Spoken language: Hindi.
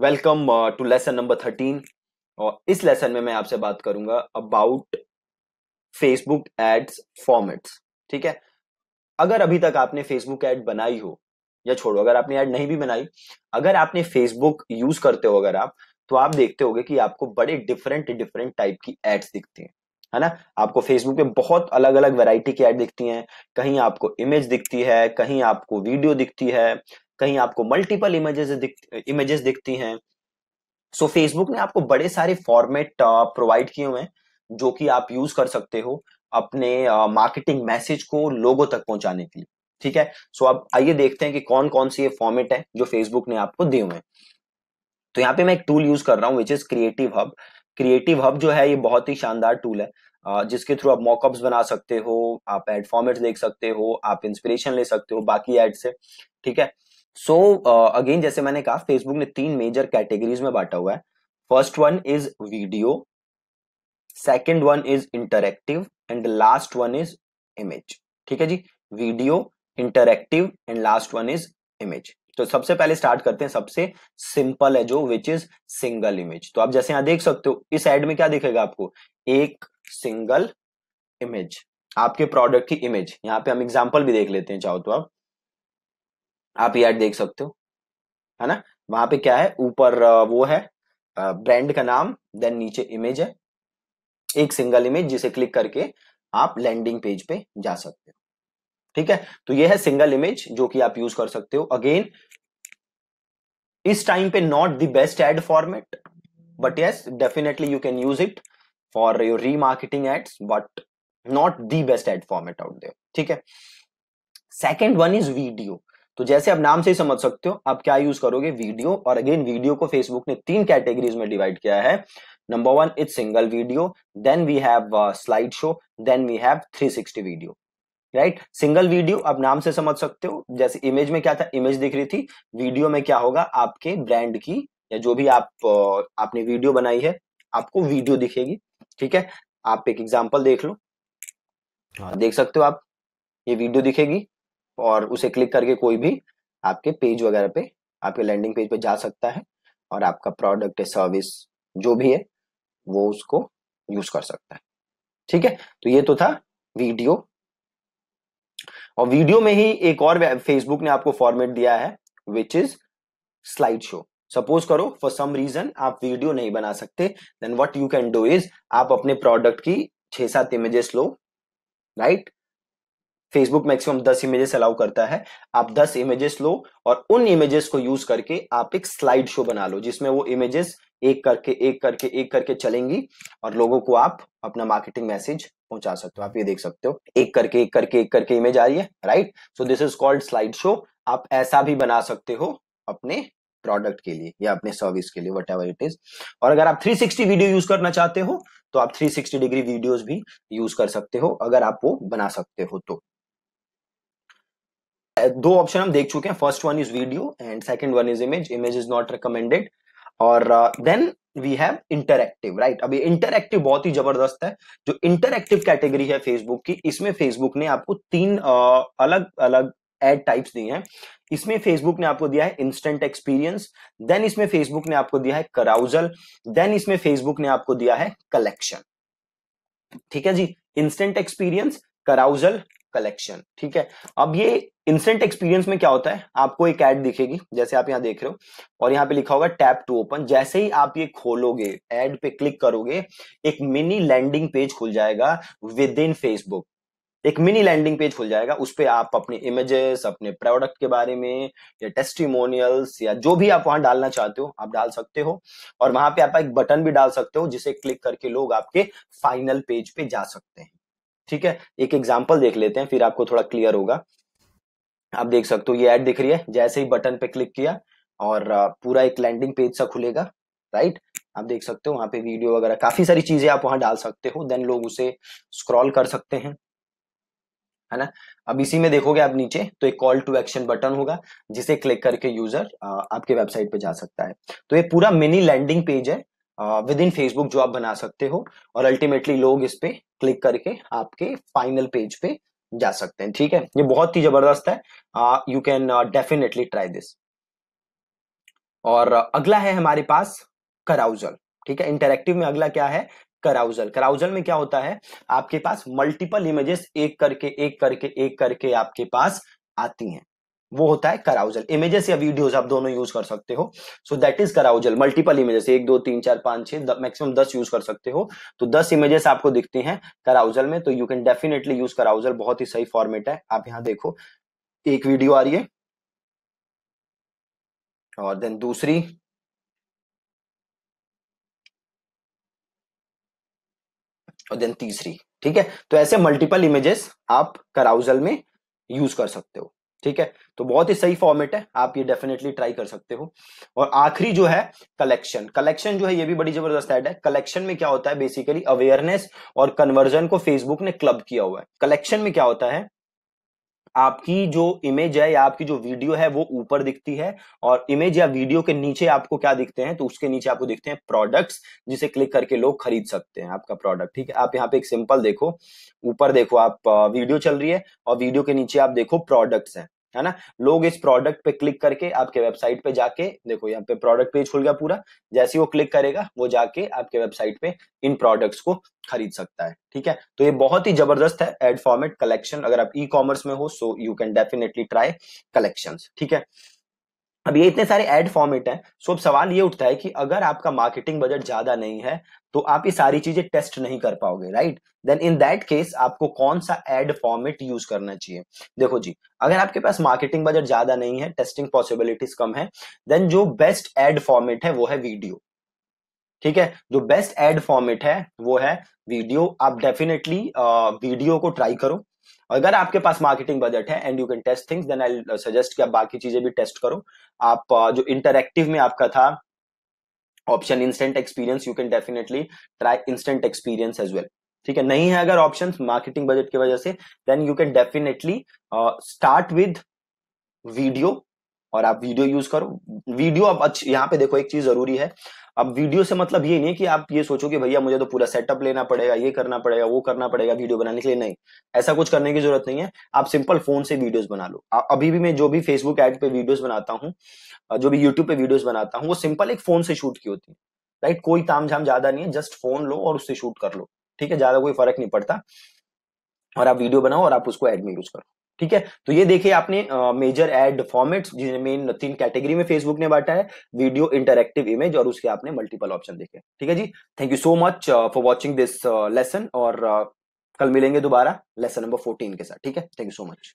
Welcome to lesson number thirteen और इस लेसन में मैं आपसे बात करूंगा अबाउट फेसबुक एड्स फॉर्मेट्स ठीक है अगर अभी तक आपने फेसबुक एड बनाई हो या छोड़ो अगर आपने एड नहीं भी बनाई अगर आपने फेसबुक यूज करते हो अगर आप तो आप देखते होगे कि आपको बड़े डिफरेंट डिफरेंट टाइप की एड्स दिखती हैं है ना आपको फेसबुक पे बहुत अलग अलग वैरायटी की ऐड दिखती हैं कहीं आपको इमेज दिखती है कहीं आपको वीडियो दिखती है कहीं आपको मल्टीपल इमेजेस दिख इमेजेस दिखती हैं सो so, फेसबुक ने आपको बड़े सारे फॉर्मेट प्रोवाइड uh, किए हुए हैं जो कि आप यूज कर सकते हो अपने मार्केटिंग uh, मैसेज को लोगों तक पहुंचाने के लिए ठीक है सो so, अब आइए देखते हैं कि कौन कौन सी ये फॉर्मेट है जो फेसबुक ने आपको दिए हुए हैं तो यहाँ पे मैं एक टूल यूज कर रहा हूँ which is creative hub creative hub जो है ये बहुत ही शानदार टूल है uh, जिसके थ्रू आप मॉकअप्स बना सकते हो आप एड फॉर्मेट देख सकते हो आप इंस्पिरेशन ले सकते हो बाकी एड से ठीक है सो so, अगेन uh, जैसे मैंने कहा फेसबुक ने तीन मेजर कैटेगरीज में बांटा हुआ है first one is video second one is interactive and last one is image ठीक है जी video interactive and last one is image तो सबसे पहले स्टार्ट करते हैं सबसे सिंपल है जो विच इज सिंगल इमेज तो आप जैसे यहां देख सकते हो इस एड में क्या दिखेगा आपको एक सिंगल इमेज आपके प्रोडक्ट की इमेज यहाँ पे हम एग्जाम्पल भी देख लेते हैं चाहो तो आप आप ये देख सकते हो है ना वहां पे क्या है ऊपर वो है ब्रांड का नाम देन नीचे इमेज है एक सिंगल इमेज जिसे क्लिक करके आप लैंडिंग पेज पे जा सकते हो ठीक है तो ये है सिंगल इमेज जो कि आप यूज कर सकते हो अगेन इस टाइम पे not the best ad format but yes definitely you can use it for your remarketing ads but not the best ad format out there ठीक है सेकेंड वन इज वीडियो तो जैसे आप नाम से ही समझ सकते हो आप क्या यूज करोगे वीडियो और अगेन वीडियो को फेसबुक ने तीन कैटेगरीज में डिवाइड किया है number one it single video then we have slide show then we have 360 video right single video आप नाम से समझ सकते हो जैसे इमेज में क्या था इमेज दिख रही थी वीडियो में क्या होगा आपके ब्रांड की या जो भी आप uh, आपने वीडियो बनाई है आपको वीडियो दिखेगी ठीक है आप एक एग्जाम्पल देख लो हाँ। देख सकते हो आप ये वीडियो दिखेगी और उसे क्लिक करके कोई भी आपके पेज वगैरह पे आपके लैंडिंग पेज पे जा सकता है और आपका प्रोडक्ट या सर्विस जो भी है वो उसको यूज कर सकता है ठीक है तो ये तो था वीडियो और वीडियो में ही एक और फेसबुक ने आपको फॉर्मेट दिया है which is slide show suppose करो फॉर सम रीजन आप वीडियो नहीं बना सकते then what you can do is आप अपने प्रोडक्ट की छह सात इमेजेस लो राइट फेसबुक मैक्सिमम दस इमेजेस अलाउ करता है आप दस इमेजेस लो और उन इमेजेस को यूज करके आप एक स्लाइड शो बना लो जिसमें वो इमेजेस एक करके एक करके एक करके चलेंगी और लोगों को आप अपना मार्केटिंग मैसेज पहुंचा सकते हो आप ये देख सकते हो एक करके एक करके एक करके इमेज आ रही है right so this is called slide show आप ऐसा भी बना सकते हो अपने प्रोडक्ट के लिए या अपने सर्विस के लिए वट एवर इट इज और अगर आप 360 वीडियो यूज करना चाहते हो तो आप 360 डिग्री वीडियोस भी यूज कर सकते हो अगर आप वो बना सकते हो तो दो ऑप्शन हम देख चुके हैं first one is video and second one is image image is not recommended और then we have interactive right अभी इंटरक्टिव बहुत ही जबरदस्त है जो इंटरक्टिव कैटेगरी है फेसबुक की इसमें फेसबुक ने आपको तीन uh, अलग अलग एड टाइप्स दिए हैं इसमें फेसबुक ने आपको दिया है इंस्टेंट एक्सपीरियंस देन इसमें फेसबुक ने आपको दिया है कराउजल देन इसमें फेसबुक ने आपको दिया है कलेक्शन ठीक है जी इंस्टेंट एक्सपीरियंस कराउजल कलेक्शन ठीक है अब ये इंस्टेंट एक्सपीरियंस में क्या होता है आपको एक ऐड दिखेगी जैसे आप यहाँ देख रहे हो और यहाँ पे लिखा होगा टैप टू ओपन जैसे ही आप ये खोलोगे ऐड पे क्लिक करोगे एक मिनी लैंडिंग पेज खुल जाएगा विद इन फेसबुक एक मिनी लैंडिंग पेज खुल जाएगा उस पर आप अपने इमेजेस अपने प्रोडक्ट के बारे में या टेस्टिमोनियल्स या जो भी आप वहां डालना चाहते हो आप डाल सकते हो और वहां पे आप एक बटन भी डाल सकते हो जिसे क्लिक करके लोग आपके फाइनल पेज पे जा सकते हैं ठीक है एक एग्जाम्पल देख लेते हैं फिर आपको थोड़ा क्लियर होगा आप देख सकते हो ये एड दिख रही है जैसे ही बटन पे क्लिक किया और पूरा एक लैंडिंग पेज सा खुलेगा राइट आप देख सकते हो वहां पे वीडियो वगैरह काफी सारी चीजें आप वहां डाल सकते हो देन लोग उसे स्क्रॉल कर सकते हैं है ना अब इसी में देखोगे आप नीचे तो एक कॉल टू एक्शन बटन होगा जिसे क्लिक करके यूजर आपके वेबसाइट पे जा सकता है तो ये पूरा मिनी लैंडिंग पेज है विद इन फेसबुक जो आप बना सकते हो और अल्टीमेटली लोग इस पे क्लिक करके आपके फाइनल पेज पे जा सकते हैं ठीक है ये बहुत ही जबरदस्त है you can definitely try this और uh, अगला है हमारे पास कराउजल ठीक है इंटरेक्टिव में अगला क्या है कराउजल कराउजल में क्या होता है आपके पास मल्टीपल इमेजेस एक करके एक करके एक करके आपके पास आती हैं वो होता है कराउजल इमेजेस या वीडियोस आप दोनों यूज कर सकते हो so that is carousel multiple images एक दो तीन चार पांच छह मैक्सिमम दस यूज कर सकते हो तो दस इमेजेस आपको दिखते हैं कराउजल में तो you can definitely use carousel बहुत ही सही फॉर्मेट है आप यहां देखो एक वीडियो आ रही है और देन दूसरी और देन तीसरी ठीक है तो ऐसे मल्टीपल इमेजेस आप कराउजल में यूज कर सकते हो ठीक है तो बहुत ही सही फॉर्मेट है आप ये डेफिनेटली ट्राई कर सकते हो और आखिरी जो है कलेक्शन कलेक्शन जो है ये भी बड़ी जबरदस्त ऐड है कलेक्शन में क्या होता है बेसिकली अवेयरनेस और कन्वर्जन को फेसबुक ने क्लब किया हुआ है कलेक्शन में क्या होता है आपकी जो इमेज है या आपकी जो वीडियो है वो ऊपर दिखती है और इमेज या वीडियो के नीचे आपको क्या दिखते हैं तो उसके नीचे आपको दिखते हैं प्रोडक्ट्स जिसे क्लिक करके लोग खरीद सकते हैं आपका प्रोडक्ट ठीक है आप यहाँ पे एक सिंपल देखो ऊपर देखो आप वीडियो चल रही है और वीडियो के नीचे आप देखो प्रोडक्ट्स हैं है ना लोग इस प्रोडक्ट पे क्लिक करके आपके वेबसाइट पे जाके देखो यहाँ पे प्रोडक्ट पेज खुल गया पूरा जैसे वो क्लिक करेगा वो जाके आपके वेबसाइट पे इन प्रोडक्ट्स को खरीद सकता है ठीक है तो ये बहुत ही जबरदस्त है एड फॉर्मेट कलेक्शन अगर आप ई कॉमर्स में हो so you can definitely try collection ठीक है अब ये इतने सारे एड फॉर्मेट हैं सो अब सवाल ये उठता है कि अगर आपका मार्केटिंग बजट ज्यादा नहीं है तो आप ये सारी चीजें टेस्ट नहीं कर पाओगे right then in that case आपको कौन सा एड फॉर्मेट यूज करना चाहिए देखो जी अगर आपके पास मार्केटिंग बजट ज्यादा नहीं है टेस्टिंग पॉसिबिलिटीज कम है देन जो बेस्ट एड फॉर्मेट है वो है वीडियो ठीक है जो बेस्ट एड फॉर्मेट है वो है वीडियो आप डेफिनेटली वीडियो को ट्राई करो अगर आपके पास मार्केटिंग बजट है and you can test things then I suggest कि आप बाकी चीजें भी टेस्ट करो आप जो इंटरेक्टिव में आपका था option instant experience you can definitely try instant experience as well ठीक है नहीं है अगर ऑप्शन मार्केटिंग बजट की वजह से then you can definitely start with video और आप वीडियो यूज करो वीडियो अब अच्छी यहाँ पे देखो एक चीज जरूरी है अब वीडियो से मतलब ये नहीं कि आप ये सोचो कि भैया मुझे तो पूरा सेटअप लेना पड़ेगा ये करना पड़ेगा वो करना पड़ेगा वीडियो बनाने के लिए नहीं ऐसा कुछ करने की जरूरत नहीं है आप सिंपल फोन से वीडियोस बना लो अभी भी मैं जो भी फेसबुक एड पे वीडियोस बनाता हूँ जो भी यूट्यूब पे वीडियोस बनाता हूँ वो सिंपल एक फोन से शूट की होती है राइट कोई ताम झाम ज्यादा नहीं है जस्ट फोन लो और उससे शूट कर लो ठीक है ज्यादा कोई फर्क नहीं पड़ता और आप वीडियो बनाओ और आप उसको एड में यूज करो ठीक है तो ये देखिए आपने मेजर एड फॉर्मेट मेन तीन कैटेगरी में फेसबुक ने बांटा है वीडियो इंटरेक्टिव इमेज और उसके आपने मल्टीपल ऑप्शन देखे ठीक है जी thank you so much for watching this lesson और uh, कल मिलेंगे दोबारा लेसन नंबर फोर्टीन के साथ ठीक है थैंक यू सो मच